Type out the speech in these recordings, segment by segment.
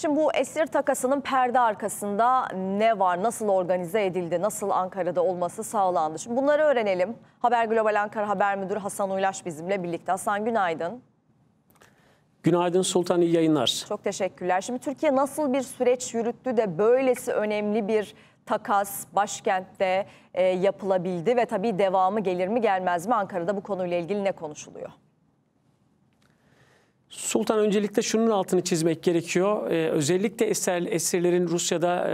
Şimdi bu esir takasının perde arkasında ne var, nasıl organize edildi, nasıl Ankara'da olması sağlandı? Şimdi bunları öğrenelim. Haber Global Ankara Haber Müdürü Hasan Uylaş bizimle birlikte. Hasan günaydın. Günaydın Sultan, iyi yayınlar. Çok teşekkürler. Şimdi Türkiye nasıl bir süreç yürüttü de böylesi önemli bir takas başkentte e, yapılabildi ve tabii devamı gelir mi gelmez mi Ankara'da bu konuyla ilgili ne konuşuluyor? Sultan öncelikle şunun altını çizmek gerekiyor. Ee, özellikle eser, esirlerin Rusya'da e,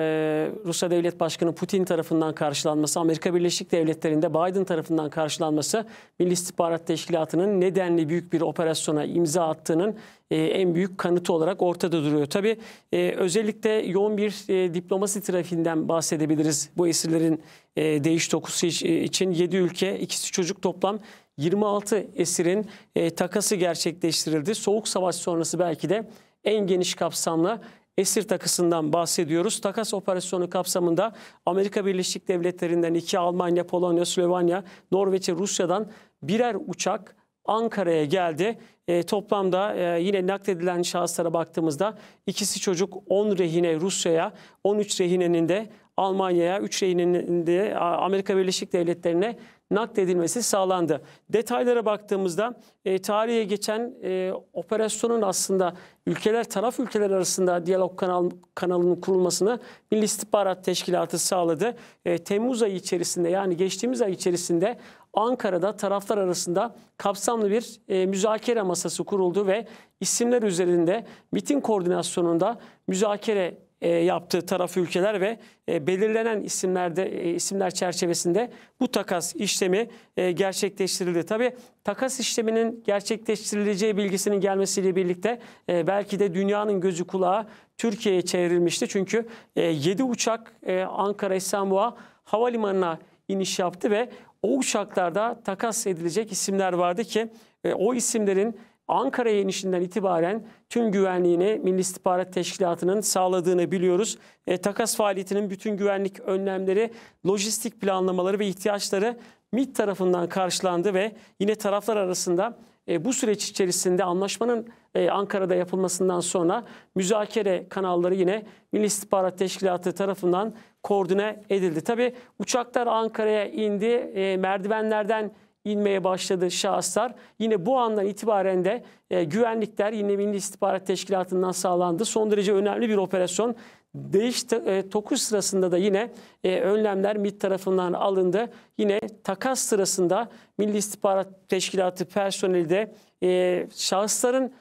Rusya Devlet Başkanı Putin tarafından karşılanması, Amerika Birleşik Devletleri'nde Biden tarafından karşılanması Milli İstihbarat Teşkilatı'nın nedenli büyük bir operasyona imza attığının e, en büyük kanıtı olarak ortada duruyor. Tabii e, özellikle yoğun bir e, diplomasi trafiğinden bahsedebiliriz bu esirlerin e, değiş dokusu e, için 7 ülke, ikisi çocuk toplam 26 esirin e, takası gerçekleştirildi. Soğuk Savaş sonrası belki de en geniş kapsamlı esir takısından bahsediyoruz. Takas operasyonu kapsamında Amerika Birleşik Devletleri'nden iki Almanya, Polonya, Slovenya, Norveç ve Rusya'dan birer uçak Ankara'ya geldi. E, toplamda e, yine nakledilen şahıslara baktığımızda ikisi çocuk 10 rehine Rusya'ya, 13 rehinenin de Almanya'ya, 3 rehinenin de Amerika Birleşik Devletleri'ne nakledilmesi sağlandı. Detaylara baktığımızda e, tarihe geçen e, operasyonun aslında ülkeler taraf ülkeler arasında diyalog kanal, kanalının kurulmasını Milli İstihbarat Teşkilatı sağladı. E, Temmuz ayı içerisinde yani geçtiğimiz ay içerisinde Ankara'da taraflar arasında kapsamlı bir e, müzakere masası kuruldu ve isimler üzerinde mitin koordinasyonunda müzakere e, yaptığı taraf ülkeler ve e, belirlenen isimlerde e, isimler çerçevesinde bu takas işlemi e, gerçekleştirildi. Tabi takas işleminin gerçekleştirileceği bilgisinin gelmesiyle birlikte e, belki de dünyanın gözü kulağı Türkiye'ye çevrilmişti. Çünkü e, 7 uçak e, Ankara İstanbul'a havalimanına iniş yaptı ve o uçaklarda takas edilecek isimler vardı ki e, o isimlerin Ankara'ya inişinden itibaren tüm güvenliğini Milli İstihbarat Teşkilatı'nın sağladığını biliyoruz. E, takas faaliyetinin bütün güvenlik önlemleri, lojistik planlamaları ve ihtiyaçları MİT tarafından karşılandı ve yine taraflar arasında e, bu süreç içerisinde anlaşmanın e, Ankara'da yapılmasından sonra müzakere kanalları yine Milli İstihbarat Teşkilatı tarafından koordine edildi. Tabi uçaklar Ankara'ya indi, e, merdivenlerden inmeye başladı şahıslar. Yine bu andan itibaren de e, güvenlikler yine Milli İstihbarat Teşkilatı'ndan sağlandı. Son derece önemli bir operasyon. Değiş e, tokuş sırasında da yine e, önlemler MİT tarafından alındı. Yine takas sırasında Milli İstihbarat Teşkilatı personeli de e, şahısların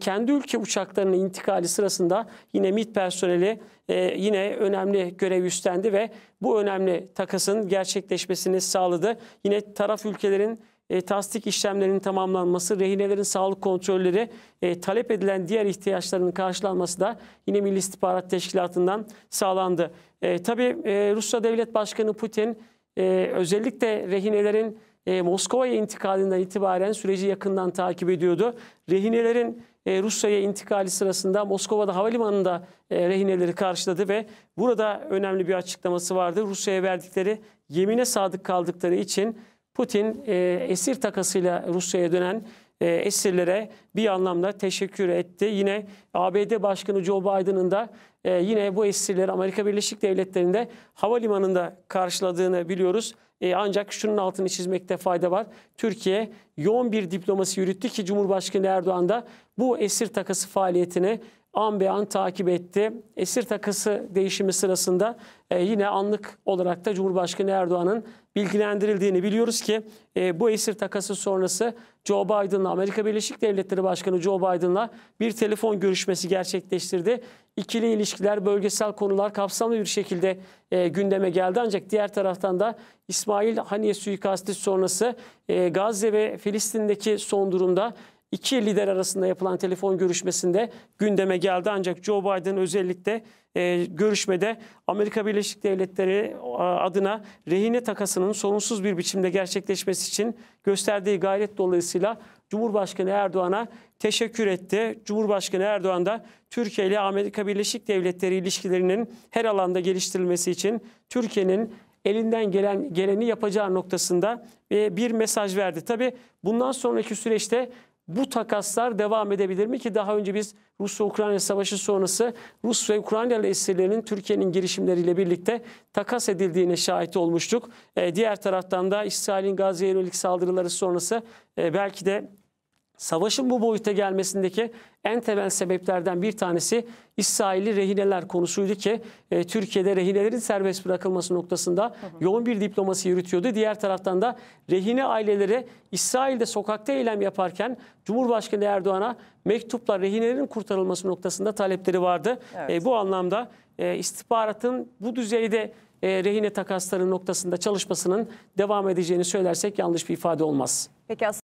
kendi ülke uçaklarının intikali sırasında yine MİT personeli e, yine önemli görev üstlendi ve bu önemli takasın gerçekleşmesini sağladı. Yine taraf ülkelerin e, tasdik işlemlerinin tamamlanması, rehinelerin sağlık kontrolleri, e, talep edilen diğer ihtiyaçlarının karşılanması da yine Milli İstihbarat Teşkilatı'ndan sağlandı. E, tabii Rusya Devlet Başkanı Putin özellikle rehinelerin e, Moskova'ya intikalinden itibaren süreci yakından takip ediyordu. Rehinelerin e, Rusya'ya intikali sırasında Moskova'da havalimanında e, rehineleri karşıladı ve burada önemli bir açıklaması vardı. Rusya'ya verdikleri yemine sadık kaldıkları için Putin e, esir takasıyla Rusya'ya dönen e, esirlere bir anlamda teşekkür etti. Yine ABD Başkanı Joe Biden'ın da e, yine bu esirleri Amerika Birleşik Devletleri'nde havalimanında karşıladığını biliyoruz. E, ancak şunun altını çizmekte fayda var. Türkiye yoğun bir diplomasi yürüttü ki Cumhurbaşkanı Erdoğan da bu esir takası faaliyetine an be an takip etti. Esir takısı değişimi sırasında e, yine anlık olarak da Cumhurbaşkanı Erdoğan'ın bilgilendirildiğini biliyoruz ki e, bu esir takası sonrası Joe Biden'la Amerika Birleşik Devletleri Başkanı Joe Biden'la bir telefon görüşmesi gerçekleştirdi. İkili ilişkiler, bölgesel konular kapsamlı bir şekilde e, gündeme geldi. Ancak diğer taraftan da İsmail Haniye suikasti sonrası e, Gazze ve Filistin'deki son durumda iki lider arasında yapılan telefon görüşmesinde gündeme geldi. Ancak Joe Biden özellikle e, görüşmede Amerika Birleşik Devletleri adına rehine takasının sorunsuz bir biçimde gerçekleşmesi için gösterdiği gayret dolayısıyla Cumhurbaşkanı Erdoğan'a teşekkür etti. Cumhurbaşkanı Erdoğan da Türkiye ile Amerika Birleşik Devletleri ilişkilerinin her alanda geliştirilmesi için Türkiye'nin elinden gelen geleni yapacağı noktasında e, bir mesaj verdi. Tabii bundan sonraki süreçte bu takaslar devam edebilir mi ki daha önce biz Rusya-Ukrayna savaşı sonrası Rus ve Ukraynalı esirlerinin Türkiye'nin girişimleriyle birlikte takas edildiğine şahit olmuştuk. E, diğer taraftan da İsrail'in Gazze'ye yönelik saldırıları sonrası e, belki de savaşın bu boyuta gelmesindeki en temel sebeplerden bir tanesi İsrailli rehineler konusuydu ki e, Türkiye'de rehinelerin serbest bırakılması noktasında hı hı. yoğun bir diplomasi yürütüyordu. Diğer taraftan da rehine aileleri İsrail'de sokakta eylem yaparken Cumhurbaşkanı Erdoğan'a mektupla rehinelerin kurtarılması noktasında talepleri vardı. Evet. E, bu anlamda e, istihbaratın bu düzeyde e, rehine takasları noktasında çalışmasının devam edeceğini söylersek yanlış bir ifade olmaz. Peki aslında